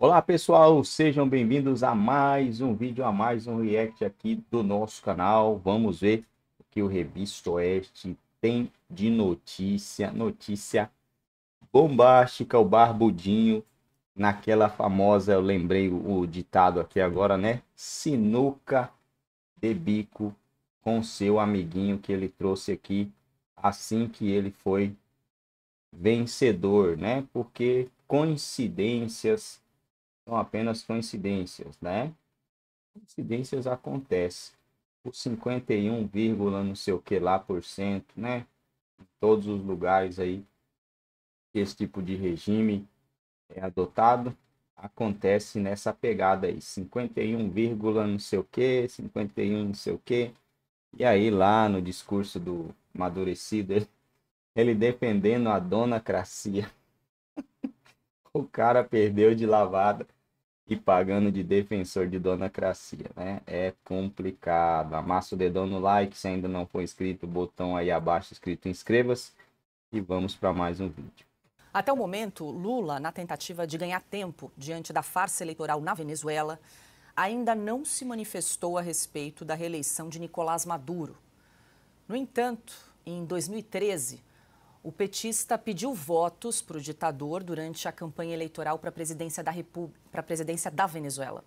Olá pessoal, sejam bem-vindos a mais um vídeo, a mais um react aqui do nosso canal. Vamos ver o que o Revista Oeste tem de notícia, notícia bombástica, o barbudinho naquela famosa, eu lembrei o ditado aqui agora, né? Sinuca de bico com seu amiguinho que ele trouxe aqui assim que ele foi vencedor, né? Porque coincidências são apenas coincidências, né? Coincidências acontecem. O 51, não sei o que lá por cento, né? Em todos os lugares aí, esse tipo de regime é adotado, acontece nessa pegada aí, 51, não sei o que, 51 não sei o que. E aí lá no discurso do amadurecido, ele, ele defendendo a dona Cracia. o cara perdeu de lavada e pagando de defensor de dona cracia, né? É complicado. Amassa o dedão no like, se ainda não for inscrito, botão aí abaixo escrito inscreva-se e vamos para mais um vídeo. Até o momento, Lula, na tentativa de ganhar tempo diante da farsa eleitoral na Venezuela, ainda não se manifestou a respeito da reeleição de Nicolás Maduro. No entanto, em 2013, o petista pediu votos para o ditador durante a campanha eleitoral para a presidência da, para presidência da Venezuela.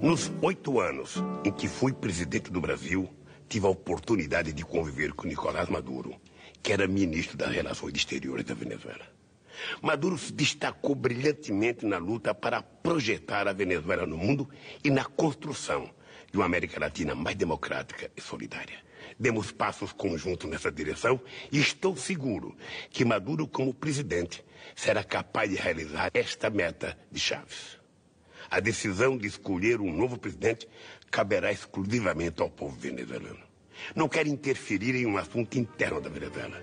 Nos oito anos em que fui presidente do Brasil, tive a oportunidade de conviver com Nicolás Maduro, que era ministro das Relações Exteriores da Venezuela. Maduro se destacou brilhantemente na luta para projetar a Venezuela no mundo e na construção de uma América Latina mais democrática e solidária. Demos passos conjuntos nessa direção e estou seguro que Maduro, como presidente, será capaz de realizar esta meta de Chaves. A decisão de escolher um novo presidente caberá exclusivamente ao povo venezuelano. Não quero interferir em um assunto interno da Venezuela,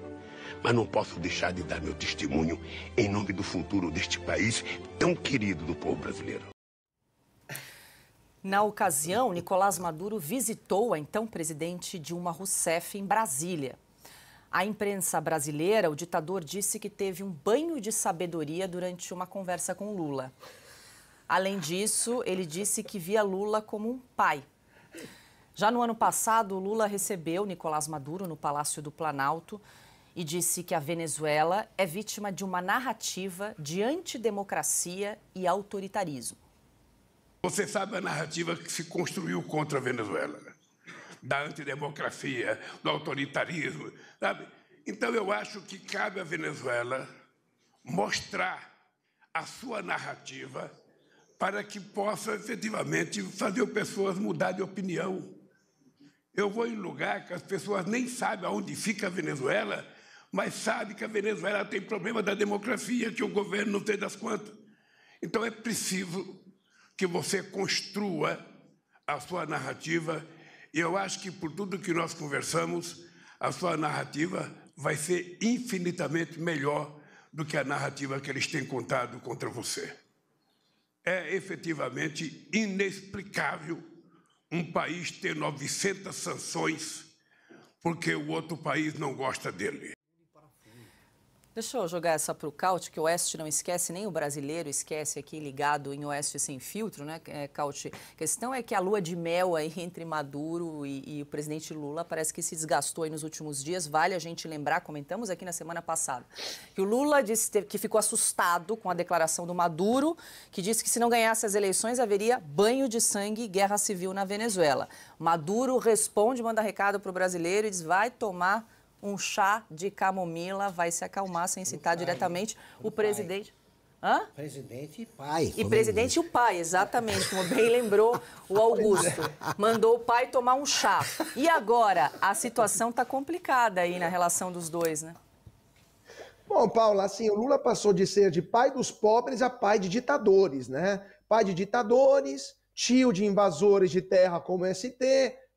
mas não posso deixar de dar meu testemunho em nome do futuro deste país tão querido do povo brasileiro. Na ocasião, Nicolás Maduro visitou a então presidente Dilma Rousseff em Brasília. À imprensa brasileira, o ditador disse que teve um banho de sabedoria durante uma conversa com Lula. Além disso, ele disse que via Lula como um pai. Já no ano passado, Lula recebeu Nicolás Maduro no Palácio do Planalto e disse que a Venezuela é vítima de uma narrativa de antidemocracia e autoritarismo. Você sabe a narrativa que se construiu contra a Venezuela, da antidemocracia, do autoritarismo, sabe? Então eu acho que cabe à Venezuela mostrar a sua narrativa para que possa efetivamente fazer pessoas mudar de opinião. Eu vou em lugar que as pessoas nem sabem aonde fica a Venezuela, mas sabem que a Venezuela tem problema da democracia, que o governo não tem das contas. Então é preciso que você construa a sua narrativa. E eu acho que por tudo que nós conversamos, a sua narrativa vai ser infinitamente melhor do que a narrativa que eles têm contado contra você. É efetivamente inexplicável um país ter 900 sanções porque o outro país não gosta dele. Deixa eu jogar essa para o Caute, que o Oeste não esquece, nem o brasileiro esquece aqui ligado em Oeste Sem Filtro, né, é, Caute? A questão é que a lua de mel aí entre Maduro e, e, o presidente Lula parece que se desgastou aí nos últimos dias. Vale a gente lembrar, comentamos aqui na semana passada, que o Lula disse que ficou assustado com a declaração do Maduro, que disse que se não ganhasse as eleições haveria banho de sangue e guerra civil na Venezuela. Maduro responde, manda recado para o brasileiro e diz: vai tomar um chá de camomila vai se acalmar sem citar pai, diretamente o presidente. Hã? Presidente e pai. E presidente e o pai, exatamente, como bem lembrou o Augusto. Mandou o pai tomar um chá. E agora, a situação está complicada aí na relação dos dois, né? Bom, Paula, assim, o Lula passou de ser de pai dos pobres a pai de ditadores, né? Pai de ditadores, tio de invasores de terra como o ST,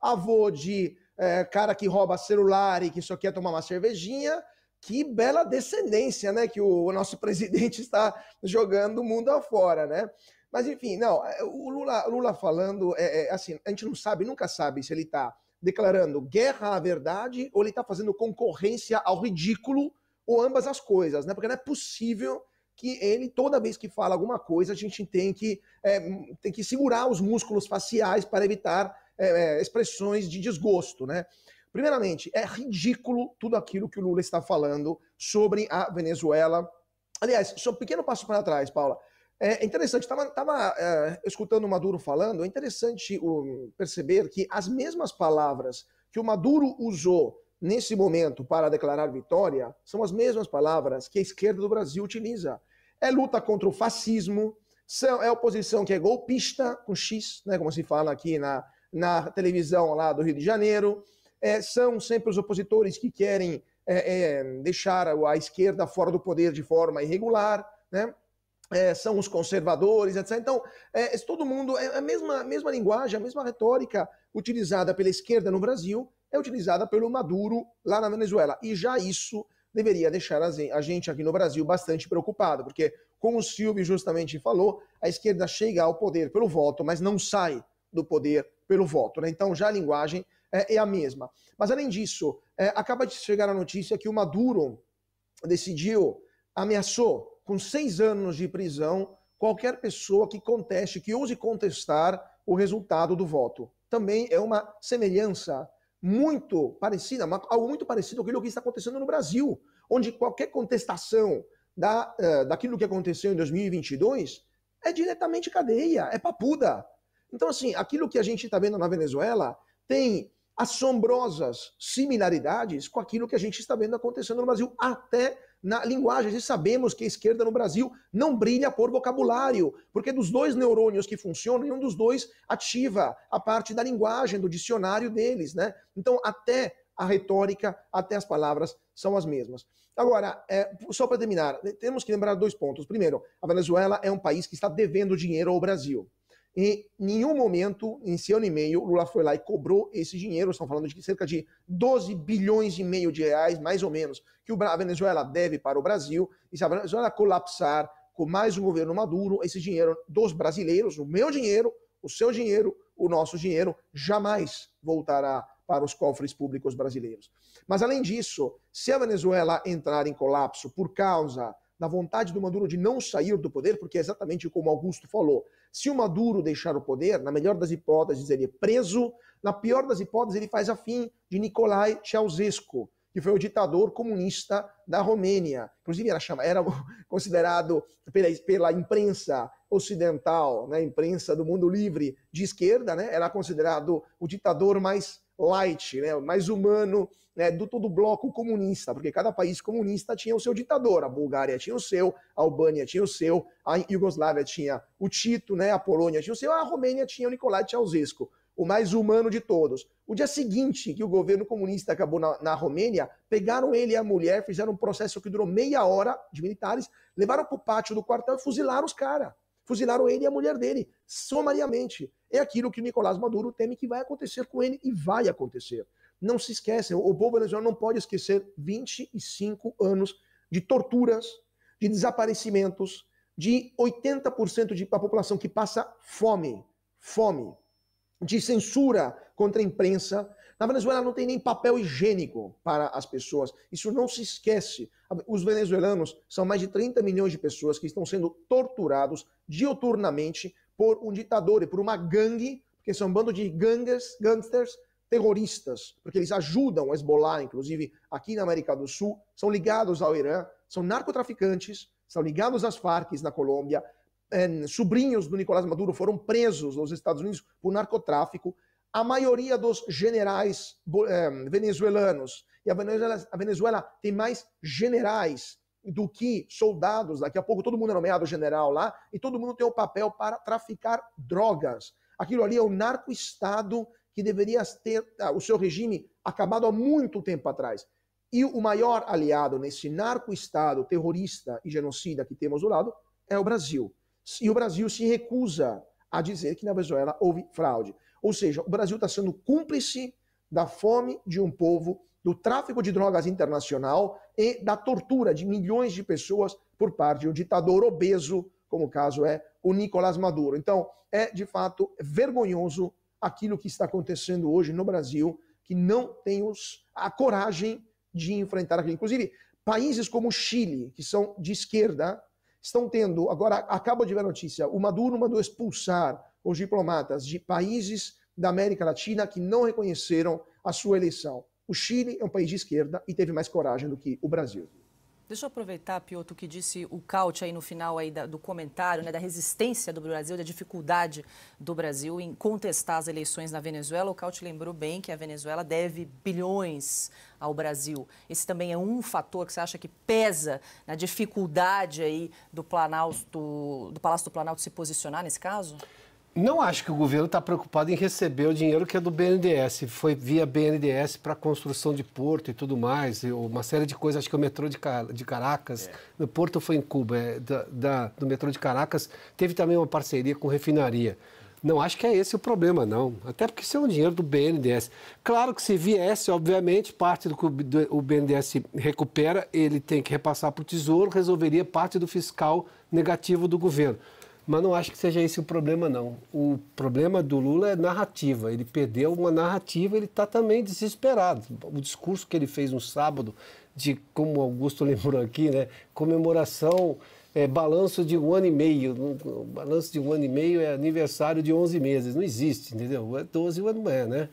avô de é, cara que rouba celular e que só quer tomar uma cervejinha. Que bela descendência, né? Que o, o nosso presidente está jogando o mundo afora, né? Mas enfim, não, é, o Lula, Lula falando, é, é, assim, a gente não sabe, nunca sabe se ele está declarando guerra à verdade ou ele está fazendo concorrência ao ridículo ou ambas as coisas, né? Porque não é possível que ele, toda vez que fala alguma coisa, a gente tem que, é, tem que segurar os músculos faciais para evitar é, é, expressões de desgosto, né? Primeiramente, é ridículo tudo aquilo que o Lula está falando sobre a Venezuela. Aliás, só um pequeno passo para trás, Paula. É interessante, estava é, escutando o Maduro falando, é interessante um, perceber que as mesmas palavras que o Maduro usou nesse momento para declarar vitória são as mesmas palavras que a esquerda do Brasil utiliza. É luta contra o fascismo, são, é oposição que é golpista, com X, né, como se fala aqui na, na televisão lá do Rio de Janeiro. É, são sempre os opositores que querem é, é, deixar a esquerda fora do poder de forma irregular, né? É, são os conservadores, etc. Então, é, é, todo mundo, é a mesma, mesma linguagem, a mesma retórica utilizada pela esquerda no Brasil é utilizada pelo Maduro lá na Venezuela. E já isso deveria deixar a gente aqui no Brasil bastante preocupado, porque, como o Silvio justamente falou, a esquerda chega ao poder pelo voto, mas não sai do poder pelo voto. Né? Então já a linguagem é, é a mesma. Mas além disso, é, acaba de chegar a notícia que o Maduro decidiu, ameaçou com seis anos de prisão qualquer pessoa que conteste, que ouse contestar o resultado do voto. Também é uma semelhança muito parecida, algo muito parecido com aquilo que está acontecendo no Brasil, onde qualquer contestação da, uh, daquilo que aconteceu em 2022 é diretamente cadeia, é papuda. Então, assim, aquilo que a gente está vendo na Venezuela tem assombrosas similaridades com aquilo que a gente está vendo acontecendo no Brasil, até na linguagem. E sabemos que a esquerda no Brasil não brilha por vocabulário, porque dos dois neurônios que funcionam, nenhum dos dois ativa a parte da linguagem, do dicionário deles, né? Então, até a retórica, até as palavras são as mesmas. Agora, é, só para terminar, temos que lembrar dois pontos. Primeiro, a Venezuela é um país que está devendo dinheiro ao Brasil. Em nenhum momento, em ano e meio, Lula foi lá e cobrou esse dinheiro. Estão falando de cerca de 12 bilhões e meio de reais, mais ou menos, que a Venezuela deve para o Brasil. E se a Venezuela colapsar com mais um governo Maduro, esse dinheiro dos brasileiros, o meu dinheiro, o seu dinheiro, o nosso dinheiro, jamais voltará para os cofres públicos brasileiros. Mas, além disso, se a Venezuela entrar em colapso por causa da vontade do Maduro de não sair do poder, porque é exatamente como Augusto falou, se o Maduro deixar o poder, na melhor das hipóteses, ele é preso, na pior das hipóteses, ele faz afim de Nicolae Ceausescu, que foi o ditador comunista da Romênia. Inclusive, era, chamado, era considerado pela, pela imprensa ocidental, né, imprensa do mundo livre de esquerda, né, era considerado o ditador mais light, né, mais humano né, do todo bloco comunista, porque cada país comunista tinha o seu ditador, a Bulgária tinha o seu, a Albânia tinha o seu, a Iugoslávia tinha o Tito, né, a Polônia tinha o seu, a Romênia tinha o Nicolai Ceausescu, o mais humano de todos. O dia seguinte que o governo comunista acabou na, na Romênia, pegaram ele e a mulher, fizeram um processo que durou meia hora de militares, levaram para o pátio do quartel e fuzilaram os caras. Fuzilaram ele e a mulher dele, somariamente. É aquilo que o Nicolás Maduro teme que vai acontecer com ele e vai acontecer. Não se esquecem, o povo venezuelano não pode esquecer 25 anos de torturas, de desaparecimentos, de 80% da população que passa fome, fome, de censura contra a imprensa. Na Venezuela não tem nem papel higiênico para as pessoas. Isso não se esquece. Os venezuelanos são mais de 30 milhões de pessoas que estão sendo torturados dioturnamente por um ditador e por uma gangue, porque são um bando de gangas, gangsters terroristas, porque eles ajudam a esbolar, inclusive aqui na América do Sul, são ligados ao Irã, são narcotraficantes, são ligados às Farc na Colômbia, é, sobrinhos do Nicolás Maduro foram presos nos Estados Unidos por narcotráfico. A maioria dos generais é, venezuelanos, e a Venezuela, a Venezuela tem mais generais do que soldados, daqui a pouco todo mundo é nomeado general lá, e todo mundo tem o um papel para traficar drogas. Aquilo ali é o narco-estado que deveria ter ah, o seu regime acabado há muito tempo atrás. E o maior aliado nesse narco-estado terrorista e genocida que temos do lado é o Brasil. E o Brasil se recusa a dizer que na Venezuela houve fraude. Ou seja, o Brasil está sendo cúmplice da fome de um povo, do tráfico de drogas internacional e da tortura de milhões de pessoas por parte de um ditador obeso, como o caso é o Nicolás Maduro. Então, é de fato vergonhoso aquilo que está acontecendo hoje no Brasil, que não os a coragem de enfrentar aquilo. Inclusive, países como o Chile, que são de esquerda, estão tendo, agora acaba de ver a notícia, o Maduro mandou expulsar os diplomatas de países da América Latina que não reconheceram a sua eleição. O Chile é um país de esquerda e teve mais coragem do que o Brasil. Deixa eu aproveitar, Pioto, que disse o Caut aí no final aí da, do comentário, né, da resistência do Brasil, da dificuldade do Brasil em contestar as eleições na Venezuela. O Caut lembrou bem que a Venezuela deve bilhões ao Brasil. Esse também é um fator que você acha que pesa na dificuldade aí do Planalto, do Palácio do Planalto se posicionar nesse caso? Não acho que o governo está preocupado em receber o dinheiro que é do BNDES. Foi via BNDES para construção de porto e tudo mais, e uma série de coisas. Acho que o metrô de, Car de Caracas, é. o porto foi em Cuba, é, da, da, do metrô de Caracas, teve também uma parceria com refinaria. Não acho que é esse o problema, não. Até porque isso é um dinheiro do BNDES. Claro que se viesse, obviamente, parte do que o BNDES recupera, ele tem que repassar para o Tesouro, resolveria parte do fiscal negativo do governo. Mas não acho que seja esse o problema, não. O problema do Lula é narrativa. Ele perdeu uma narrativa, ele está também desesperado. O discurso que ele fez no sábado, de como Augusto lembrou aqui, né? Comemoração, é, balanço de um ano e meio. Balanço de um ano e meio é aniversário de 11 meses. Não existe, entendeu? É 12 ou não é, né?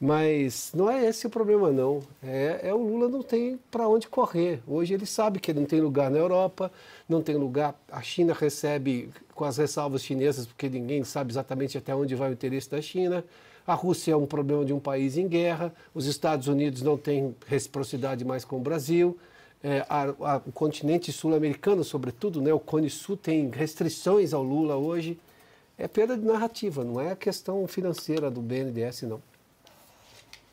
Mas não é esse o problema, não. É, é o Lula não tem para onde correr. Hoje ele sabe que ele não tem lugar na Europa, não tem lugar. A China recebe com as ressalvas chinesas, porque ninguém sabe exatamente até onde vai o interesse da China. A Rússia é um problema de um país em guerra. Os Estados Unidos não têm reciprocidade mais com o Brasil. É, a, a, o continente sul-americano, sobretudo, né, o Cone Sul, tem restrições ao Lula hoje. É perda de narrativa, não é a questão financeira do BNDES, não.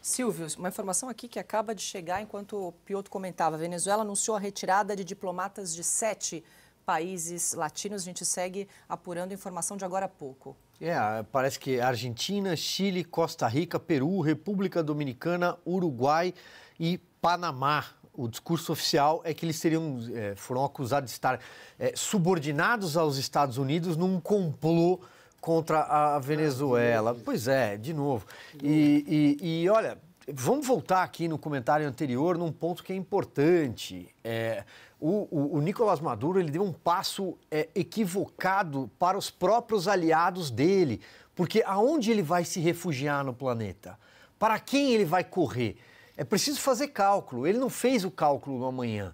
Silvio, uma informação aqui que acaba de chegar enquanto o Piotr comentava. A Venezuela anunciou a retirada de diplomatas de sete países latinos. A gente segue apurando informação de agora a pouco. É, parece que Argentina, Chile, Costa Rica, Peru, República Dominicana, Uruguai e Panamá. O discurso oficial é que eles seriam, é, foram acusados de estar é, subordinados aos Estados Unidos num complô contra a Venezuela. Pois é, de novo. E, e, e, olha, vamos voltar aqui no comentário anterior num ponto que é importante. É, o, o, o, Nicolás Maduro ele deu um passo é, equivocado para os próprios aliados dele, porque aonde ele vai se refugiar no planeta? Para quem ele vai correr? É preciso fazer cálculo. Ele não fez o cálculo no amanhã.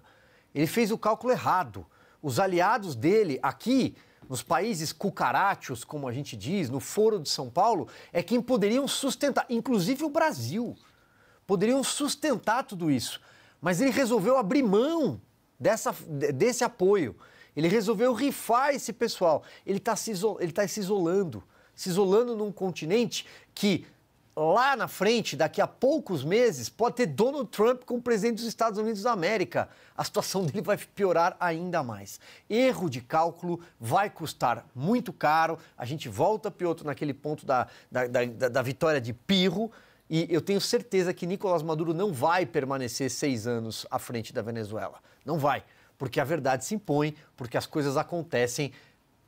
Ele fez o cálculo errado. Os aliados dele aqui nos países cucarachos, como a gente diz, no Foro de São Paulo, é quem poderiam sustentar, inclusive o Brasil, poderiam sustentar tudo isso. Mas ele resolveu abrir mão dessa, desse apoio. Ele resolveu rifar esse pessoal. Ele está se, isolando, tá se isolando, se isolando num continente que lá na frente, daqui a poucos meses, pode ter Donald Trump como presidente dos Estados Unidos da América. A situação dele vai piorar ainda mais. Erro de cálculo vai custar muito caro. A gente volta, Piotr, naquele ponto da, da, da, da vitória de Pirro. E eu tenho certeza que Nicolás Maduro não vai permanecer seis anos à frente da Venezuela. Não vai. Porque a verdade se impõe, porque as coisas acontecem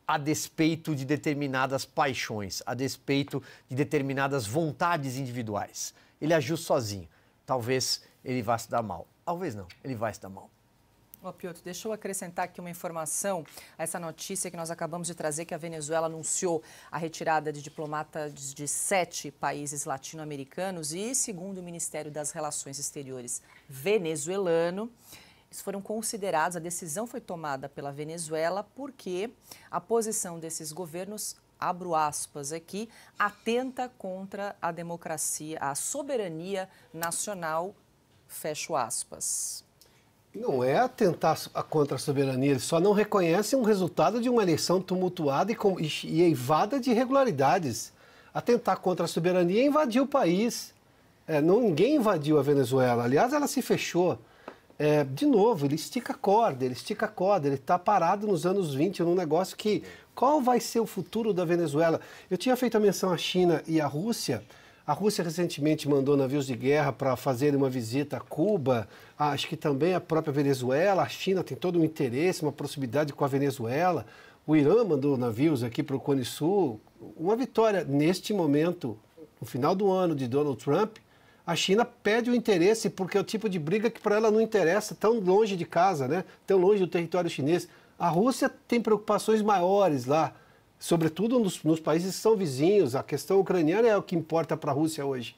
a despeito de determinadas paixões, a despeito de determinadas vontades individuais. Ele agiu sozinho. Talvez ele vá se dar mal. Talvez não, ele vai se dar mal. Ô, Piotr, deixa eu acrescentar aqui uma informação a essa notícia que nós acabamos de trazer, que a Venezuela anunciou a retirada de diplomatas de sete países latino-americanos e, segundo o Ministério das Relações Exteriores venezuelano, eles foram considerados, a decisão foi tomada pela Venezuela porque a posição desses governos abro aspas aqui, atenta contra a democracia, a soberania nacional, fecho aspas. Não é atentar contra a soberania, eles só não reconhecem um resultado de uma eleição tumultuada e, com, e, e de irregularidades. Atentar contra a soberania é invadir o país. É, não, ninguém invadiu a Venezuela. Aliás, ela se fechou é, de novo, ele estica a corda, ele estica a corda, ele está parado nos anos 20 num negócio que. Qual vai ser o futuro da Venezuela? Eu tinha feito a menção à China e à Rússia. A Rússia recentemente mandou navios de guerra para fazer uma visita a Cuba, acho que também a própria Venezuela. A China tem todo um interesse, uma proximidade com a Venezuela. O Irã mandou navios aqui para o Cone Sul. Uma vitória neste momento, no final do ano de Donald Trump, a China perde o interesse porque é o tipo de briga que para ela não interessa, tão longe de casa, né? tão longe do território chinês. A Rússia tem preocupações maiores lá, sobretudo nos, nos países que são vizinhos. A questão ucraniana é o que importa para a Rússia hoje.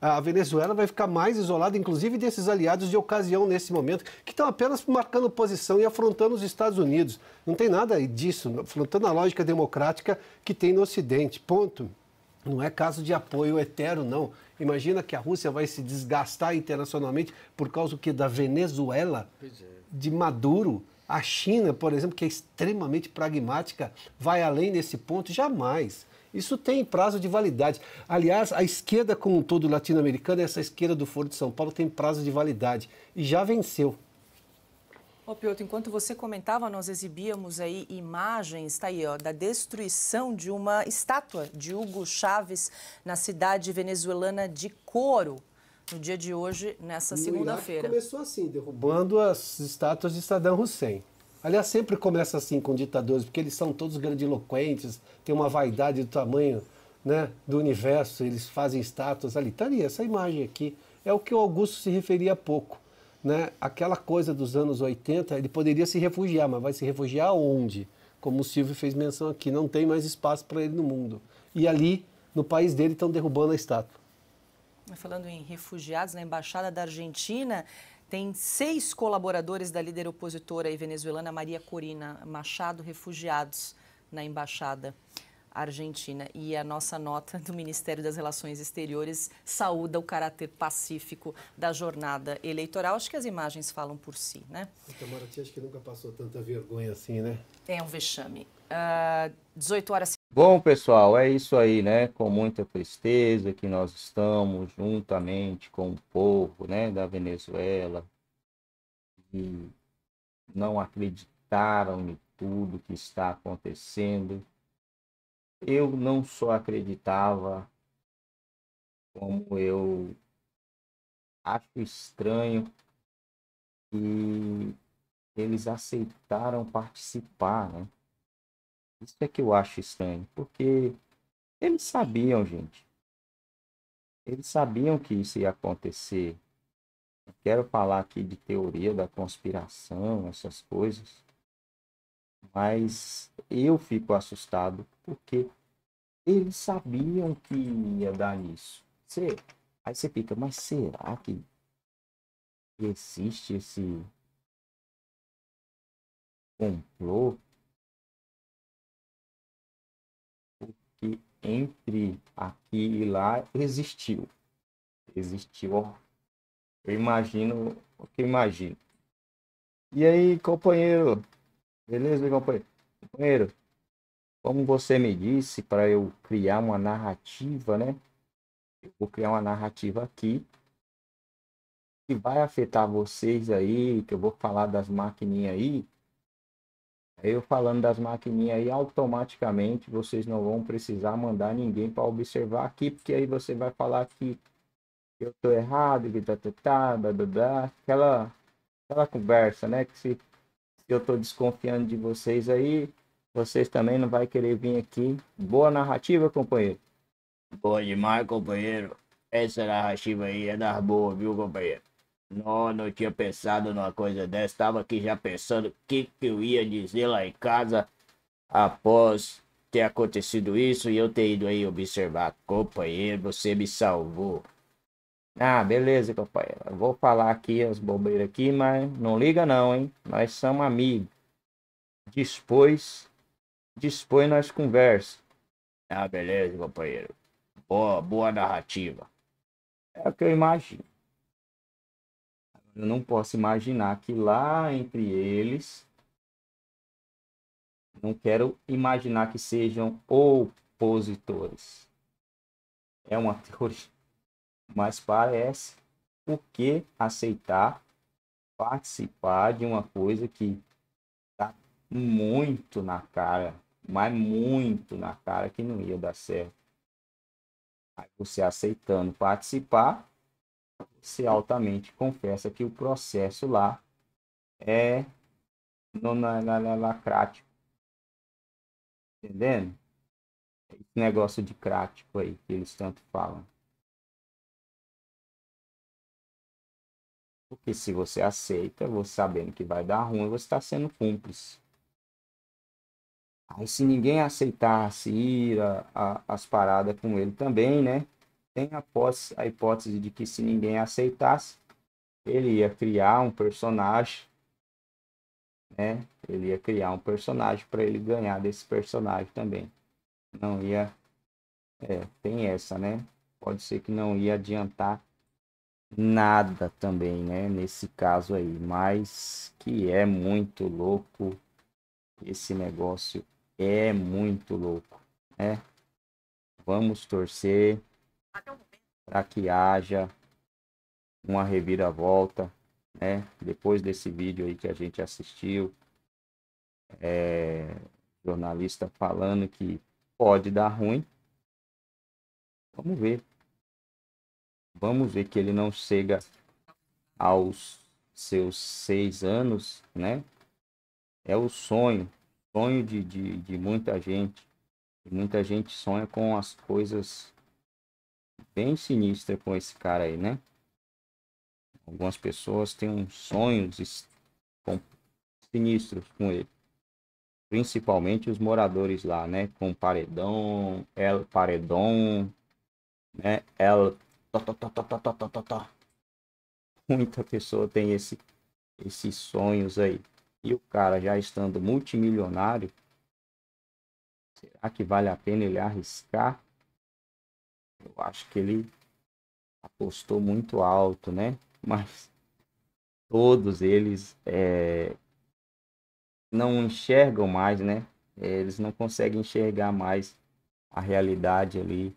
A Venezuela vai ficar mais isolada, inclusive desses aliados de ocasião nesse momento, que estão apenas marcando posição e afrontando os Estados Unidos. Não tem nada disso, afrontando a lógica democrática que tem no Ocidente. Ponto. Não é caso de apoio eterno, não. Imagina que a Rússia vai se desgastar internacionalmente por causa do que da Venezuela, é. de Maduro. A China, por exemplo, que é extremamente pragmática, vai além nesse ponto? Jamais. Isso tem prazo de validade. Aliás, a esquerda como um todo latino-americana, essa esquerda do Foro de São Paulo, tem prazo de validade e já venceu. Ô, Piotr, enquanto você comentava, nós exibíamos aí imagens, tá aí, ó, da destruição de uma estátua de Hugo Chávez na cidade venezuelana de Coro, no dia de hoje, nessa segunda-feira. Começou assim, derrubando as estátuas de Saddam Hussein. Aliás, sempre começa assim com ditadores, porque eles são todos grandiloquentes, têm uma vaidade do tamanho né, do universo, eles fazem estátuas ali. Tá ali, essa imagem aqui é o que o Augusto se referia há pouco né, aquela coisa dos anos 80, ele poderia se refugiar, mas vai se refugiar onde? Como o Silvio fez menção aqui, não tem mais espaço para ele no mundo. E ali, no país dele, estão derrubando a estátua. Falando em refugiados, na Embaixada da Argentina, tem seis colaboradores da líder opositora venezuelana Maria Corina Machado refugiados na embaixada. Argentina. E a nossa nota do Ministério das Relações Exteriores saúda o caráter pacífico da jornada eleitoral. Acho que as imagens falam por si, né? Itamaraty acho que nunca passou tanta vergonha assim, né? É um vexame. Uh, ah, 18 horas. Bom, pessoal, é isso aí, né? Com muita tristeza que nós estamos juntamente com o povo, né, da Venezuela, e não acreditaram em tudo que está acontecendo eu não só acreditava, como eu acho estranho que eles aceitaram participar, né? Isso é que eu acho estranho, porque eles sabiam, gente. Eles sabiam que isso ia acontecer. Não quero falar aqui de teoria da conspiração, essas coisas. Mas eu fico assustado porque eles sabiam que ia dar nisso. Você, aí você fica, mas será que existe esse complô? Porque entre aqui e lá existiu. Existiu, ó. Eu imagino o que imagino. E aí, companheiro, Beleza, meu companheiro? Companheiro, como você me disse para eu criar uma narrativa, né? Eu vou criar uma narrativa aqui que vai afetar vocês aí, que eu vou falar das maquininhas aí. Eu falando das maquininhas aí, automaticamente vocês não vão precisar mandar ninguém para observar aqui, porque aí você vai falar que eu tô errado, que tá, tá, tá, blá, da blá. Aquela, aquela conversa, né? Que se eu estou desconfiando de vocês aí, vocês também não vai querer vir aqui. Boa narrativa, companheiro. Boa demais, companheiro. Essa narrativa aí é das boas, viu, companheiro? Não, não tinha pensado numa coisa dessa. Estava aqui já pensando o que, que eu ia dizer lá em casa após ter acontecido isso e eu ter ido aí observar. Companheiro, você me salvou. Ah, beleza, companheiro. Eu vou falar aqui as bobeiras aqui, mas não liga não, hein? Nós somos amigos. Depois, depois nós conversa. Ah, beleza, companheiro. Boa, boa narrativa. É o que eu imagino. Eu não posso imaginar que lá entre eles não quero imaginar que sejam opositores. É uma teoria mas parece por que aceitar participar de uma coisa que tá muito na cara, mas muito na cara que não ia dar certo. Aí você aceitando participar, você altamente confessa que o processo lá é lacrático. Entendendo? Esse negócio de crático aí que eles tanto falam. Porque se você aceita, você sabendo que vai dar ruim, você está sendo cúmplice. Aí se ninguém aceitasse ir a, a, as paradas com ele também, né? Tem a hipótese, a hipótese de que se ninguém aceitasse, ele ia criar um personagem, né? Ele ia criar um personagem para ele ganhar desse personagem também. Não ia. É, tem essa, né? Pode ser que não ia adiantar nada também, né? Nesse caso aí, mas que é muito louco. Esse negócio é muito louco, né? Vamos torcer para que haja uma reviravolta, né? Depois desse vídeo aí que a gente assistiu, é, jornalista falando que pode dar ruim. Vamos ver vamos ver que ele não chega aos seus seis anos, né? É o sonho, sonho de, de, de muita gente. muita gente sonha com as coisas bem sinistras com esse cara aí, né? Algumas pessoas têm uns sonhos sinistros com ele. Principalmente os moradores lá, né? Com Paredão, El Paredão, né? El Tó, tó, tó, tó, tó, tó, tó, tó. Muita pessoa tem esse, esses sonhos aí. E o cara já estando multimilionário, será que vale a pena ele arriscar? Eu acho que ele apostou muito alto, né? Mas todos eles é, não enxergam mais, né? É, eles não conseguem enxergar mais a realidade ali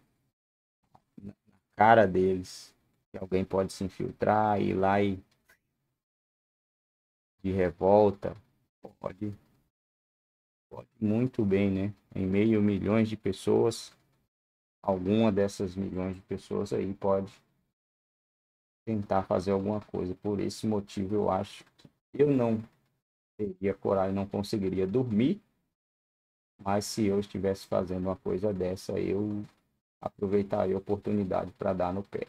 cara deles. Que alguém pode se infiltrar, ir lá e. de revolta. Pode. Pode muito bem, né? Em meio a milhões de pessoas, alguma dessas milhões de pessoas aí pode tentar fazer alguma coisa. Por esse motivo, eu acho que eu não teria coragem, não conseguiria dormir. Mas se eu estivesse fazendo uma coisa dessa, eu aproveitar a oportunidade para dar no pé.